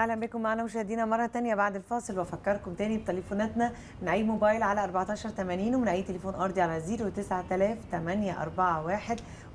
اهلا بكم معنا مشاهدينا مره ثانيه بعد الفاصل وافكركم تاني بتليفوناتنا من اي موبايل على 1480 ومن اي تليفون ارضي على 09000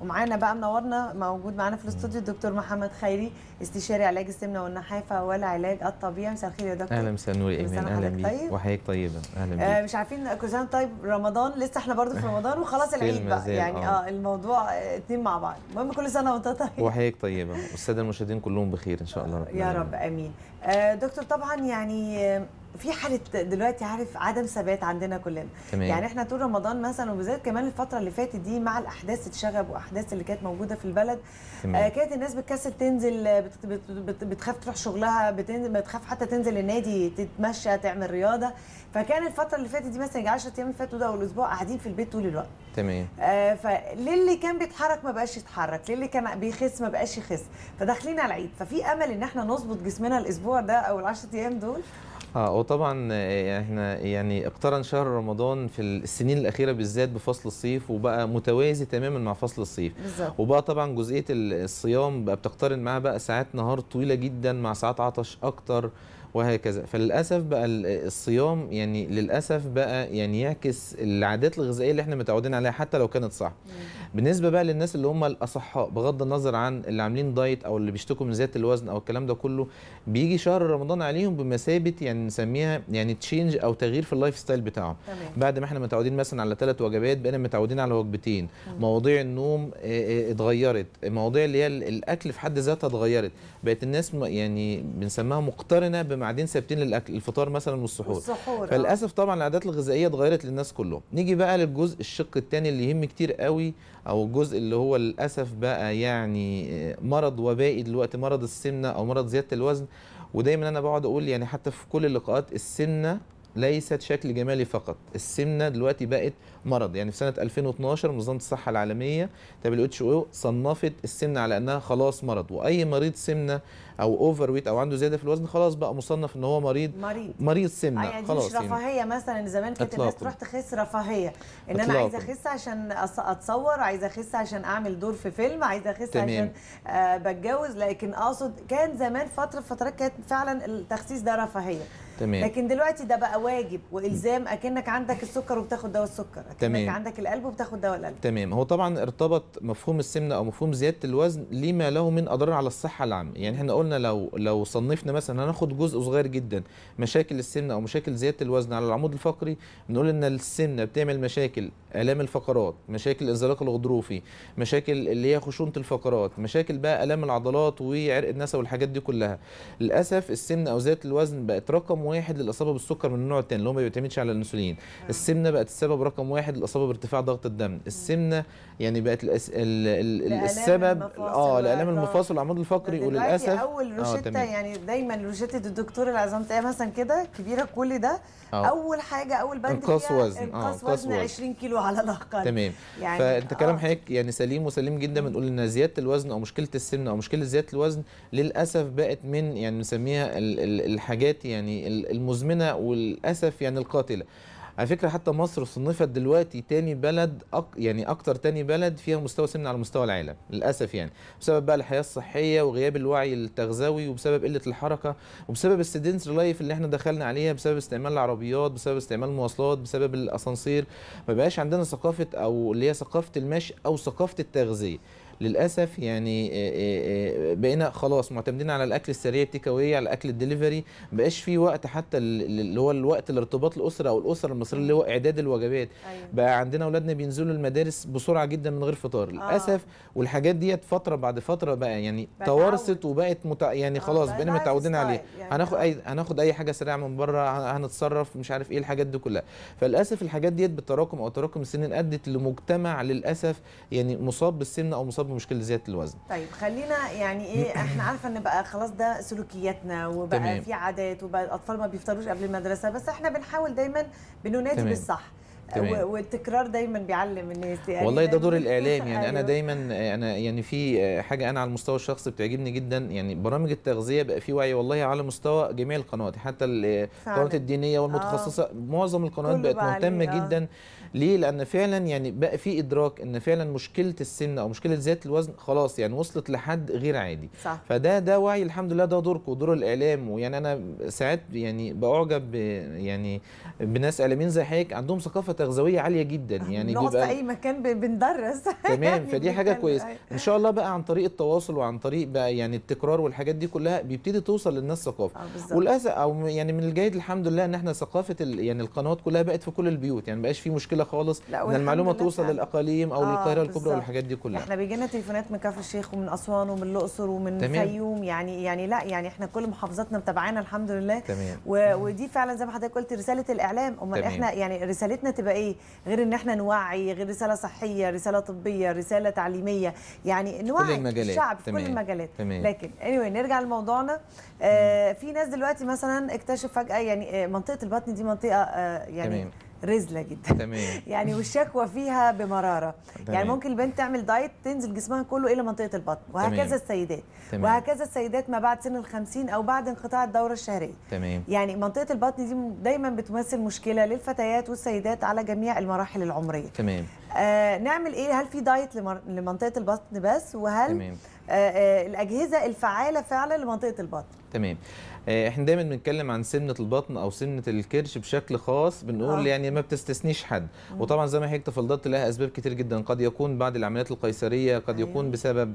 ومعانا بقى منورنا موجود معانا في الاستوديو الدكتور محمد خيري استشاري علاج السمنه والنحافه والعلاج الطبيعي مساء الخير يا دكتور اهلا مساء النور يا ايمان اهلا بيك طيب. وحياك طيبه اهلا آه، بيك آه مش عارفين كل سنه طيب رمضان لسه احنا برضو في رمضان وخلاص العيد بقى يعني اه, آه، الموضوع آه، اتنين مع بعض المهم كل سنه وانت طيب وحياك طيبه والساده المشاهدين كلهم بخير ان شاء الله يا رب امين آه دكتور طبعا يعني في حاله دلوقتي عارف عدم ثبات عندنا كلنا تمام. يعني احنا طول رمضان مثلا وبالذات كمان الفتره اللي فاتت دي مع الاحداث الشغب واحداث اللي كانت موجوده في البلد تمام. آه كانت الناس بتكسل تنزل بت بت بت بتخاف تروح شغلها بتنزل بتخاف حتى تنزل النادي تتمشى تعمل رياضه فكان الفتره اللي فاتت دي مثلا 10 ايام اللي فاتوا ده والاسبوع قاعدين في البيت طول الوقت تمام آه فللي كان بيتحرك ما بقاش يتحرك للي كان بيخس ما بقاش يخس فداخلين على العيد ففي امل ان احنا نظبط جسمنا الاسبوع ده او ال 10 ايام دول اه وطبعا آه، احنا يعني اقترن شهر رمضان في السنين الاخيره بالذات بفصل الصيف وبقى متوازي تماما مع فصل الصيف بالزبط. وبقى طبعا جزئيه الصيام بقى بتقترن معاه بقى ساعات نهار طويله جدا مع ساعات عطش اكتر وهكذا فللاسف بقى الصيام يعني للاسف بقى يعني يعكس العادات الغذائيه اللي احنا متعودين عليها حتى لو كانت صح بالنسبه بقى للناس اللي هم الاصحاء بغض النظر عن اللي عاملين دايت او اللي بيشتكوا من زياده الوزن او الكلام ده كله بيجي شهر رمضان عليهم بمثابه يعني نسميها يعني تشينج او تغيير في اللايف ستايل بتاعهم بعد ما احنا متعودين مثلا على ثلاث وجبات بقينا متعودين على وجبتين مواضيع النوم آه، آه، اتغيرت مواضيع اللي هي الاكل في حد ذاتها اتغيرت بقت الناس يعني بنسميها مقترنه بما معدين ثابتين للاكل الفطار مثلا والسحور والسحور آه. فللاسف طبعا العادات الغذائيه اتغيرت للناس كلهم نيجي بقى للجزء الشق الثاني اللي يهم كتير قوي او الجزء اللي هو للاسف بقى يعني آه، مرض وبائي دلوقتي مرض السمنه او مرض زياده الوزن ودايما انا بقعد اقول يعني حتى في كل اللقاءات السمنه ليست شكل جمالي فقط السمنه دلوقتي بقت مرض يعني في سنه 2012 منظمه الصحه العالميه دبليو اتش او صنفت السمنه على انها خلاص مرض واي مريض سمنه او اوفر ويت او عنده زياده في الوزن خلاص بقى مصنف ان هو مريض مريض, مريض سمنه آه، يعني خلاص مش يعني. رفاهيه يعني. مثلا زمان كانت الناس تروح تخس رفاهيه ان انا عايزه اخس عشان اتصور عايزه اخس عشان اعمل دور في فيلم عايزه اخس عشان أه بتجوز لكن اقصد كان زمان فتره فترات كانت فعلا التخسيس ده رفاهيه تمام لكن دلوقتي ده بقى واجب والزام اكنك عندك السكر وبتاخد دواء السكر اكنك تمام. عندك القلب وبتاخد دواء القلب تمام هو طبعا ارتبط مفهوم السمنه او مفهوم زياده الوزن لما له من اضرار على الصحه العامه يعني احنا قلنا لو لو صنفنا مثلا هناخد جزء صغير جدا مشاكل السمنه او مشاكل زياده الوزن على العمود الفقري بنقول ان السمنه بتعمل مشاكل الام الفقرات مشاكل الانزلاق الغضروفي مشاكل اللي هي خشونه الفقرات مشاكل بقى الام العضلات وعرق النسا والحاجات دي كلها للاسف السمنه او زياده الوزن بقت رقم واحد للاصابه بالسكر من النوع الثاني اللي هو ما بيعتمدش على الانسولين آه. السمنه بقت السبب رقم واحد للاصابه بارتفاع ضغط الدم السمنه يعني بقت الأس... ال... ال... السبب اه لالام المفاصل والعمود الفقري وللاسف اول آه، روشته آه يعني دايما روشته الدكتور العظام تلاقيها مثلا كده كبيره كل ده آه. اول حاجه اول بند انقاص وزن آه، انقاص وزن 20 كيلو على الاقل تمام يعني فانت كلام حضرتك يعني سليم وسليم جدا بنقول ان زياده الوزن او مشكله السمنه او مشكله زياده الوزن للاسف بقت من يعني بنسميها الحاجات يعني المزمنه وللاسف يعني القاتله على فكره حتى مصر صنفت دلوقتي تاني بلد أك يعني اكتر تاني بلد فيها مستوى سمنه على مستوى العالم للاسف يعني بسبب بقى الحياه الصحيه وغياب الوعي التغذوي وبسبب قله الحركه وبسبب السيدنسري لايف اللي احنا دخلنا عليها بسبب استعمال العربيات بسبب استعمال المواصلات بسبب الاسانسير ما بقاش عندنا ثقافه او اللي هي ثقافه المشي او ثقافه التغذيه للاسف يعني آه، آه، آه، بقينا خلاص معتمدين على الاكل السريع التيك على الاكل الدليفري ما بقاش في وقت حتى اللي هو الوقت الارتباط الاسره او الاسره المصريه اللي هو اعداد الوجبات أيوة. بقى عندنا اولادنا بينزلوا المدارس بسرعه جدا من غير فطار للاسف والحاجات ديت فتره بعد فتره بقى يعني توارثت وبقت متع... يعني خلاص بقينا متعودين عليها يعني هناخد اي هناخد اي حاجه سريعه من بره هنتصرف مش عارف ايه الحاجات دي كلها فللاسف الحاجات ديت بالتراكم او تراكم السنين ادت لمجتمع للاسف يعني مصاب بالسمنه او مصاب بيصاب بمشكله زياده الوزن طيب خلينا يعني ايه احنا عارفه ان بقى خلاص ده سلوكياتنا وبقى تمام. في عادات وبقى الاطفال ما بيفطروش قبل المدرسه بس احنا بنحاول دايما بننادي بالصح تمام. والتكرار دايما بيعلم الناس دي يعني والله ده دور الاعلام يعني انا أيوه. دايما انا يعني في حاجه انا على المستوى الشخصي بتعجبني جدا يعني برامج التغذيه بقى في وعي والله على مستوى جميع القنوات حتى القنوات الدينيه والمتخصصه آه. معظم القنوات بقت مهتمه آه. جدا ليه لان فعلا يعني بقى في ادراك ان فعلا مشكله السمنه او مشكله زياده الوزن خلاص يعني وصلت لحد غير عادي صح. فده ده وعي الحمد لله ده دوركم ودور الاعلام ويعني انا ساعات يعني بعجب يعني بناس اعلاميين زي حضرتك عندهم ثقافه تغذويه عاليه جدا يعني بنقعد في اي مكان بندرس تمام فدي يعني حاجه كويسه ان شاء الله بقى عن طريق التواصل وعن طريق بقى يعني التكرار والحاجات دي كلها بيبتدي توصل للناس ثقافه آه، وللاسف او يعني من الجيد الحمد لله ان احنا ثقافه يعني القنوات كلها بقت في كل البيوت يعني ما بقاش في مشكله خالص ان المعلومه توصل للاقاليم او آه للقاهره الكبرى والحاجات دي كلها احنا بيجي لنا تليفونات من كفر الشيخ ومن اسوان ومن الاقصر ومن الفيوم يعني يعني لا يعني احنا كل محافظاتنا متابعانا الحمد لله تمام. ودي فعلا زي ما حضرتك قلت رساله الاعلام امال احنا يعني رسالتنا تبقى تبقى ايه غير ان احنا نوعي غير رساله صحيه رساله طبيه رساله تعليميه يعني نوعي الشعب في كل المجالات تمام. لكن anyway نرجع لموضوعنا آه في ناس دلوقتي مثلا اكتشف فجاه يعني آه، منطقه البطن دي منطقه آه يعني تمام. رزله جدا تمام يعني والشكوى فيها بمراره يعني تمام. يعني ممكن البنت تعمل دايت تنزل جسمها كله الى منطقه البطن وهكذا تمام. السيدات تمام. وهكذا السيدات ما بعد سن ال50 او بعد انقطاع الدوره الشهريه تمام يعني منطقه البطن دي دايما بتمثل مشكله للفتيات والسيدات على جميع المراحل العمريه تمام آه نعمل ايه هل في دايت لمر... لمنطقه البطن بس وهل تمام. آه آه الاجهزه الفعاله فعلا لمنطقه البطن تمام آه، احنا دايما بنتكلم عن سمنه البطن او سمنه الكرش بشكل خاص بنقول آه. يعني ما بتستثنيش حد آه. وطبعا زي ما حضرتك تفضلت لها اسباب كتير جدا قد يكون بعد العمليات القيصريه قد أيوه. يكون بسبب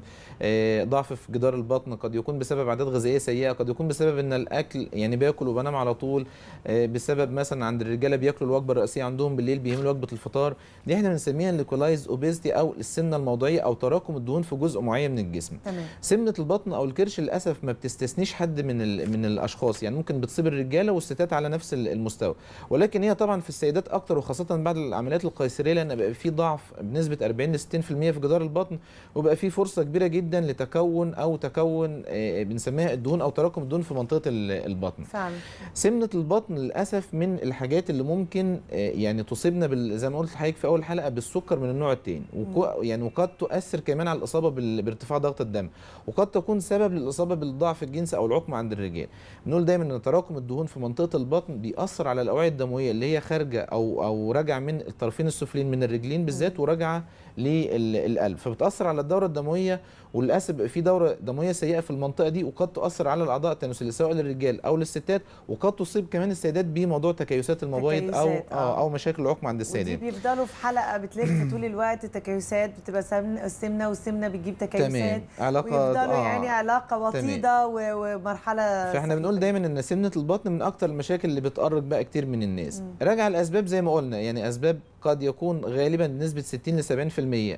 ضعف في جدار البطن قد يكون بسبب عادات غذائيه سيئه قد يكون بسبب ان الاكل يعني باكل وبنام على طول بسبب مثلا عند الرجاله بياكلوا الوجبه الرئيسيه عندهم بالليل بيهملوا وجبه الفطار دي احنا بنسميها الليكولايز اوبيزتي او السمنه الموضعيه او تراكم الدهون في جزء معين من الجسم تمام. سمنه البطن او الكرش للاسف ما بتستثنيش حد من من الاشخاص يعني ممكن بتصيب الرجاله والستات على نفس المستوى ولكن هي طبعا في السيدات اكتر وخاصه بعد العمليات القيصريه لان بقى في ضعف بنسبه 40 ل 60% في جدار البطن وبقى في فرصه كبيره جدا لتكون او تكون آه، آه، بنسميها الدهون او تراكم الدهون في منطقه البطن فعلا. سمنه البطن للاسف من الحاجات اللي ممكن آه، يعني تصيبنا زي ما قلت لحضرتك في اول حلقه بالسكر من النوع الثاني وكو... يعني وقد تؤثر كمان على الاصابه بارتفاع ضغط الدم وقد تكون سبب للاصابه بالضعف الجنسي او العقم عند الرجال بنقول دايما ان تراكم الدهون في منطقه البطن بيأثر على الاوعيه الدمويه اللي هي خارجه او او راجعه من الطرفين السفليين من الرجلين بالذات وراجعه للقلب فبتأثر على الدوره الدمويه وللاسف بقى في دوره دمويه سيئه في المنطقه دي وقد تؤثر على الاعضاء التناسليه سواء للرجال او للستات وقد تصيب كمان السيدات بموضوع تكيسات المبايض او آه. آه، او مشاكل العقم عند السيدات ودي بيفضلوا في حلقه بتلف طول الوقت تكيسات بتبقى سمنه والسمنه بتجيب تكيسات تمام علاقه ويفضلوا يعني آه. يعني علاقه وطيده ومرحله فاحنا بنقول دايما ان سمنه البطن من اكتر المشاكل اللي بتقرق بقى كتير من الناس راجع الاسباب زي ما قلنا يعني اسباب قد يكون غالبا نسبه 60 ل 70%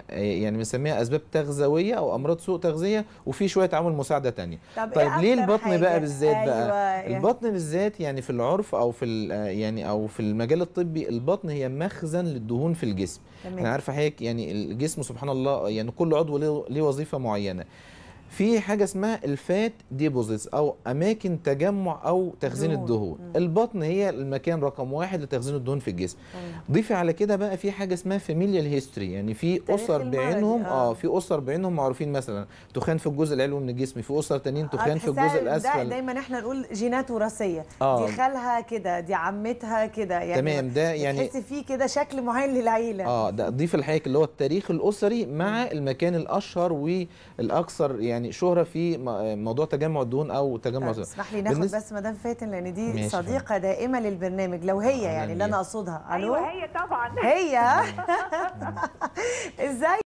يعني بنسميها اسباب تغذويه او امراض سوء تغذيه وفي شويه عوامل مساعده تانية طب, إيه طيب إيه ليه البطن بقى بالذات أيوة بقى يعني. البطن بالذات يعني في العرف او في يعني او في المجال الطبي البطن هي مخزن للدهون في الجسم انا يعني عارفه حضرتك يعني الجسم سبحان الله يعني كل عضو ليه وظيفه معينه في حاجه اسمها الفات ديبوزيتس او اماكن تجمع او تخزين دهون. الدهون البطن هي المكان رقم واحد لتخزين الدهون في الجسم مم. ضيفي على كده بقى في حاجه اسمها فاميليال هيستوري يعني في اسر بعينهم آه. اه في اسر بعينهم معروفين مثلا تخان في الجزء العلوي من الجسم في اسر تانيين آه، تخان في الجزء الاسفل ده دايما احنا نقول جينات وراثيه آه. دي خالها كده دي عمتها كده يعني تمام ده يعني تحس فيه كده شكل معين للعيله اه ده ضيف الحقيقي اللي هو التاريخ الاسري مع مم. المكان الاشهر والاكثر يعني يعني شهره في موضوع تجمع الدهون او تجمع طيب اسمح لي ناخد بالنسبة... بس مدام فاتن لان دي صديقه دائمه للبرنامج لو هي آه، يعني اللي انا اقصدها أيوة هي طبعا هي ازاي